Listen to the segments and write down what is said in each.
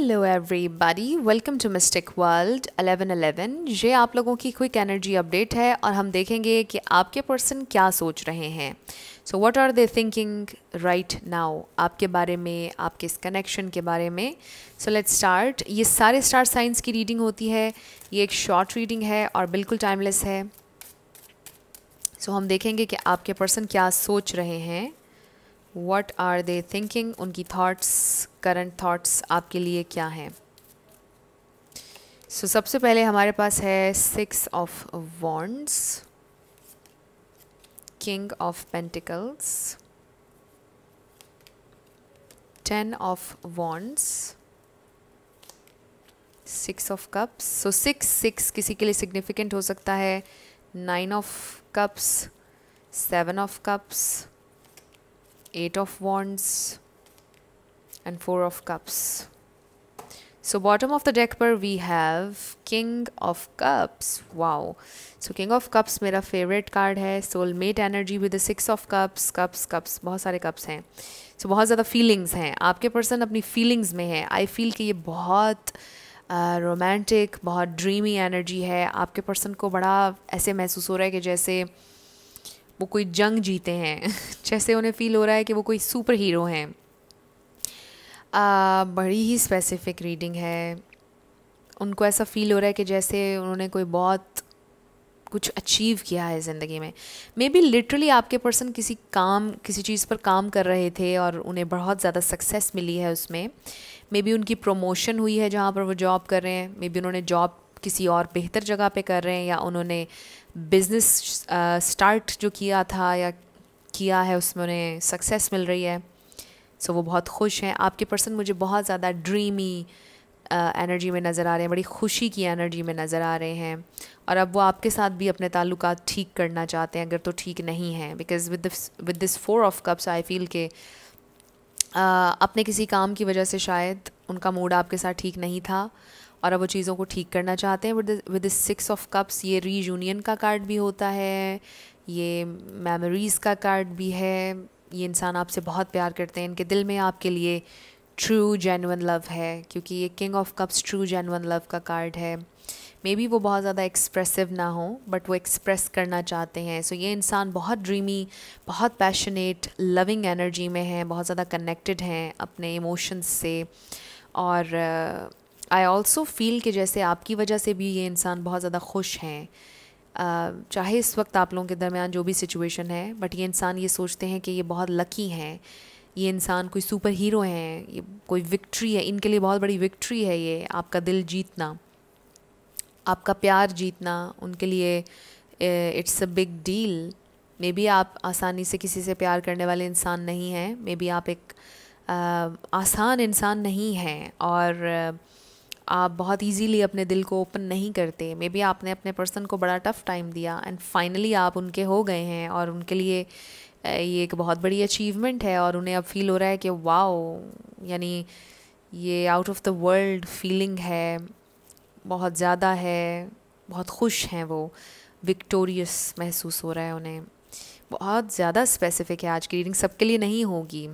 hello everybody welcome to mystic world 1111 ये आप लोगों की क्विक एनर्जी अपडेट है और हम देखेंगे कि आपके पर्सन क्या सोच रहे हैं so what are they thinking right now आपके बारे में आपके इस कनेक्शन के बारे में सो लेट स्टार्ट ये सारे स्टार साइंस की रीडिंग होती है ये एक शॉर्ट रीडिंग है और बिल्कुल टाइमलेस है सो so, हम देखेंगे कि आपके पर्सन क्या सोच रहे हैं वट आर दे थिंकिंग उनकी थाट्स करंट थाट्स आपके लिए क्या हैं सो so, सबसे पहले हमारे पास है six of wands king of pentacles ten of wands six of cups so six six किसी के लिए सिग्निफिकेंट हो सकता है nine of cups seven of cups eight of wands and four of cups so bottom of the deck पर we have king of cups wow so king of cups मेरा favorite card है soulmate energy with the six of cups cups cups बहुत सारे cups हैं so बहुत ज़्यादा feelings हैं आपके person अपनी feelings में है I feel कि ये बहुत रोमांटिक uh, बहुत ड्रीमी एनर्जी है आपके पर्सन को बड़ा ऐसे महसूस हो रहा है कि जैसे वो कोई जंग जीते हैं जैसे उन्हें फील हो रहा है कि वो कोई सुपर हीरो हैं बड़ी ही स्पेसिफिक रीडिंग है उनको ऐसा फील हो रहा है कि जैसे उन्होंने कोई बहुत कुछ अचीव किया है ज़िंदगी में मे बी लिटरली आपके पर्सन किसी काम किसी चीज़ पर काम कर रहे थे और उन्हें बहुत ज़्यादा सक्सेस मिली है उसमें मे बी उनकी प्रोमोशन हुई है जहाँ पर वो जॉब कर रहे हैं मे बी उन्होंने जॉब किसी और बेहतर जगह पे कर रहे हैं या उन्होंने बिज़नेस स्टार्ट uh, जो किया था या किया है उसमें उन्हें सक्सेस मिल रही है सो so, वो बहुत खुश हैं आपके पर्सन मुझे बहुत ज़्यादा ड्रीमी एनर्जी uh, में नज़र आ रहे हैं बड़ी खुशी की एनर्जी में नज़र आ रहे हैं और अब वो आपके साथ भी अपने ताल्लुक ठीक करना चाहते हैं अगर तो ठीक नहीं है because with with this four of cups I feel के अपने किसी काम की वजह से शायद उनका मूड आपके साथ ठीक नहीं था और अब वो चीज़ों को ठीक करना चाहते हैं with with six of cups ये रीयूनियन का कार्ड भी होता है ये मेमोरीज़ का कार्ड भी है ये इंसान आपसे बहुत प्यार करते हैं इनके दिल में आपके लिए ट्रू जेनवन लव है क्योंकि ये king of cups true genuine love का कार्ड है मे बी वो बहुत ज़्यादा एक्सप्रेसिव ना हो बट वो एक्सप्रेस करना चाहते हैं सो so, ये इंसान बहुत ड्रीमी बहुत पैशनेट लविंग एनर्जी में हैं बहुत ज़्यादा कनेक्टेड हैं अपने इमोशंस से और आई ऑल्सो फील कि जैसे आपकी वजह से भी ये इंसान बहुत ज़्यादा खुश हैं uh, चाहे इस वक्त आप लोगों के दरमियान जो भी सिचुएशन है बट ये इंसान ये सोचते हैं कि ये बहुत लकी हैं ये इंसान कोई सुपर हीरो हैं ये कोई विक्ट्री है इनके लिए बहुत बड़ी विक्ट्री है ये आपका दिल जीतना आपका प्यार जीतना उनके लिए it's a big deal maybe आप आसानी से किसी से प्यार करने वाले इंसान नहीं हैं मे बी आप एक आ, आसान इंसान नहीं हैं और आप बहुत ईजीली अपने दिल को ओपन नहीं करते मे बी आपने अपने पर्सन को बड़ा टफ़ टाइम दिया एंड फाइनली आप उनके हो गए हैं और उनके लिए ये एक बहुत बड़ी अचीवमेंट है और उन्हें अब फील हो रहा है कि वाओ यानी ये out of the world feeling है बहुत ज़्यादा है बहुत खुश हैं वो विक्टोरियस महसूस हो रहा है उन्हें बहुत ज़्यादा स्पेसिफिक है आज की रीडिंग सबके लिए नहीं होगी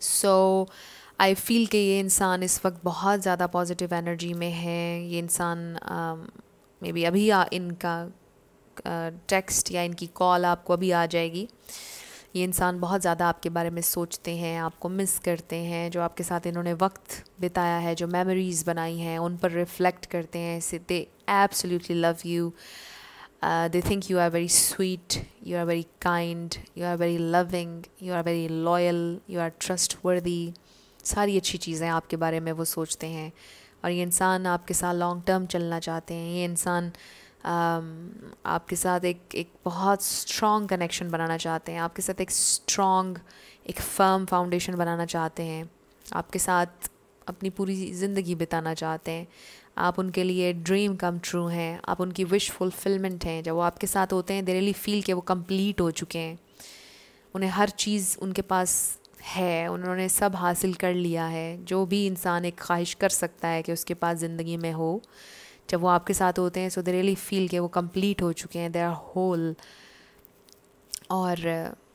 सो so, आई फील कि ये इंसान इस वक्त बहुत ज़्यादा पॉजिटिव एनर्जी में है ये इंसान मे um, बी अभी आ, इनका टेक्स्ट uh, या इनकी कॉल आपको अभी आ जाएगी ये इंसान बहुत ज़्यादा आपके बारे में सोचते हैं आपको मिस करते हैं जो आपके साथ इन्होंने वक्त बिताया है जो मेमोरीज़ बनाई हैं उन पर रिफ़्लेक्ट करते हैं they absolutely love you they think you are very sweet you are very kind you are very loving you are very loyal you are trustworthy सारी अच्छी चीज़ें आपके बारे में वो सोचते हैं और ये इंसान आपके साथ लॉन्ग टर्म चलना चाहते हैं ये इंसान um, आपके साथ एक एक बहुत स्ट्रॉन्ग कनेक्शन बनाना चाहते हैं आपके साथ एक स्ट्रॉन्ग एक फर्म फाउंडेशन बनाना चाहते हैं आपके साथ अपनी पूरी ज़िंदगी बिताना चाहते हैं आप उनके लिए ड्रीम कम ट्रू हैं आप उनकी विश फुलफिलमेंट हैं जब वो आपके साथ होते हैं दे रियली फील के वो कंप्लीट हो चुके हैं उन्हें हर चीज़ उनके पास है उन्होंने सब हासिल कर लिया है जो भी इंसान एक ख्वाहिश कर सकता है कि उसके पास ज़िंदगी में हो जब वो आपके साथ होते हैं सो दे रियली फील के वो कंप्लीट हो चुके हैं दे आर होल और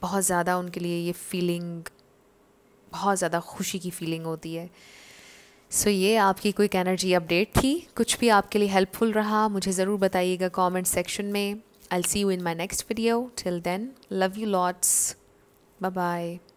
बहुत ज़्यादा उनके लिए ये फीलिंग बहुत ज़्यादा खुशी की फीलिंग होती है सो so, ये आपकी कोई एनर्जी अपडेट थी कुछ भी आपके लिए हेल्पफुल रहा मुझे ज़रूर बताइएगा कमेंट सेक्शन में I see you in my next video till then love you lots bye bye